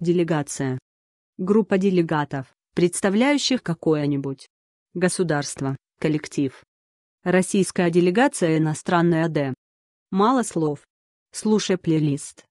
Делегация. Группа делегатов, представляющих какое-нибудь государство, коллектив. Российская делегация иностранная Д. Мало слов. Слушай плейлист.